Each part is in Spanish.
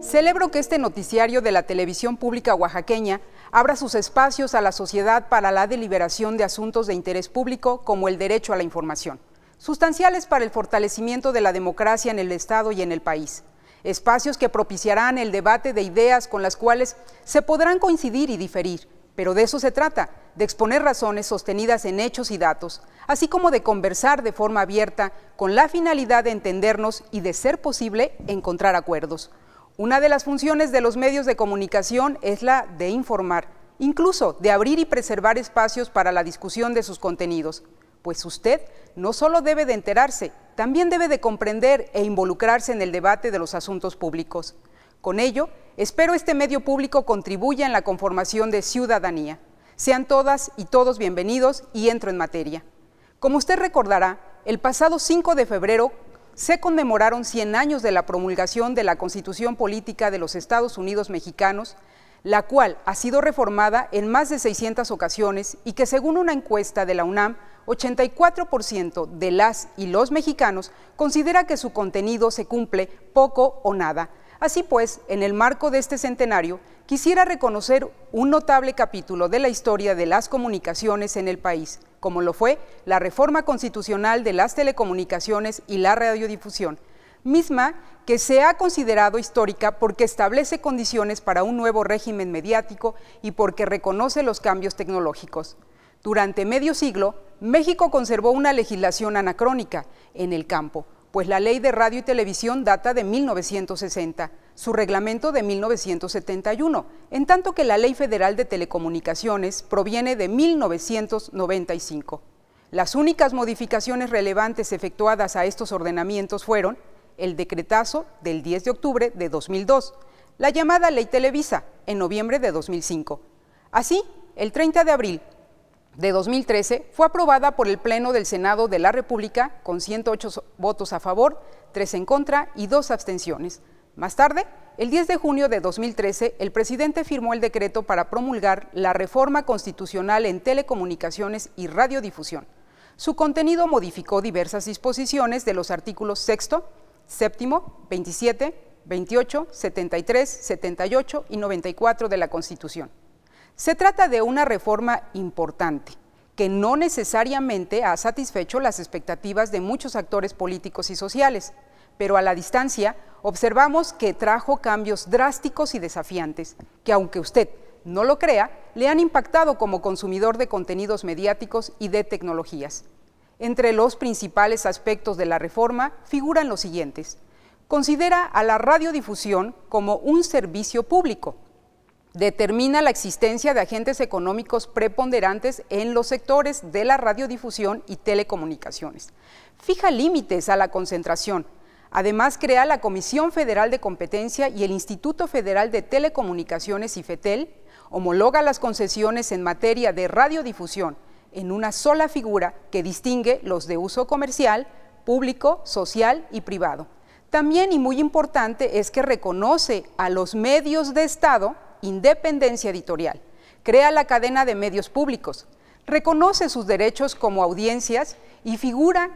Celebro que este noticiario de la televisión pública oaxaqueña abra sus espacios a la sociedad para la deliberación de asuntos de interés público como el derecho a la información, sustanciales para el fortalecimiento de la democracia en el Estado y en el país. Espacios que propiciarán el debate de ideas con las cuales se podrán coincidir y diferir, pero de eso se trata, de exponer razones sostenidas en hechos y datos, así como de conversar de forma abierta con la finalidad de entendernos y, de ser posible, encontrar acuerdos. Una de las funciones de los medios de comunicación es la de informar, incluso de abrir y preservar espacios para la discusión de sus contenidos, pues usted no solo debe de enterarse, también debe de comprender e involucrarse en el debate de los asuntos públicos. Con ello, espero este medio público contribuya en la conformación de ciudadanía. Sean todas y todos bienvenidos y entro en materia. Como usted recordará, el pasado 5 de febrero se conmemoraron 100 años de la promulgación de la Constitución Política de los Estados Unidos Mexicanos, la cual ha sido reformada en más de 600 ocasiones y que según una encuesta de la UNAM, 84% de las y los mexicanos considera que su contenido se cumple poco o nada, Así pues, en el marco de este centenario, quisiera reconocer un notable capítulo de la historia de las comunicaciones en el país, como lo fue la reforma constitucional de las telecomunicaciones y la radiodifusión, misma que se ha considerado histórica porque establece condiciones para un nuevo régimen mediático y porque reconoce los cambios tecnológicos. Durante medio siglo, México conservó una legislación anacrónica en el campo, pues la ley de radio y televisión data de 1960, su reglamento de 1971, en tanto que la ley federal de telecomunicaciones proviene de 1995. Las únicas modificaciones relevantes efectuadas a estos ordenamientos fueron el decretazo del 10 de octubre de 2002, la llamada Ley Televisa en noviembre de 2005. Así, el 30 de abril de 2013 fue aprobada por el Pleno del Senado de la República con 108 votos a favor, 3 en contra y 2 abstenciones. Más tarde, el 10 de junio de 2013, el presidente firmó el decreto para promulgar la reforma constitucional en telecomunicaciones y radiodifusión. Su contenido modificó diversas disposiciones de los artículos 6, 7, 27, 28, 73, 78 y 94 de la Constitución. Se trata de una reforma importante que no necesariamente ha satisfecho las expectativas de muchos actores políticos y sociales, pero a la distancia observamos que trajo cambios drásticos y desafiantes, que aunque usted no lo crea, le han impactado como consumidor de contenidos mediáticos y de tecnologías. Entre los principales aspectos de la reforma figuran los siguientes. Considera a la radiodifusión como un servicio público determina la existencia de agentes económicos preponderantes en los sectores de la radiodifusión y telecomunicaciones. Fija límites a la concentración. Además, crea la Comisión Federal de Competencia y el Instituto Federal de Telecomunicaciones y homologa las concesiones en materia de radiodifusión en una sola figura que distingue los de uso comercial, público, social y privado. También y muy importante es que reconoce a los medios de Estado independencia editorial, crea la cadena de medios públicos, reconoce sus derechos como audiencias y figura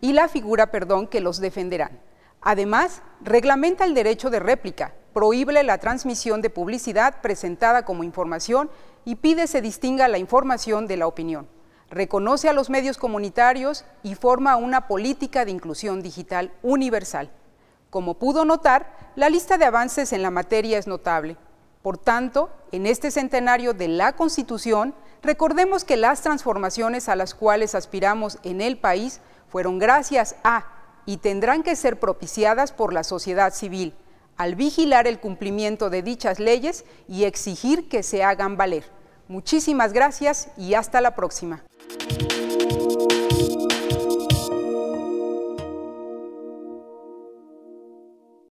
y la figura, perdón, que los defenderán. Además, reglamenta el derecho de réplica, prohíbe la transmisión de publicidad presentada como información y pide se distinga la información de la opinión. Reconoce a los medios comunitarios y forma una política de inclusión digital universal. Como pudo notar, la lista de avances en la materia es notable. Por tanto, en este centenario de la Constitución, recordemos que las transformaciones a las cuales aspiramos en el país fueron gracias a y tendrán que ser propiciadas por la sociedad civil, al vigilar el cumplimiento de dichas leyes y exigir que se hagan valer. Muchísimas gracias y hasta la próxima.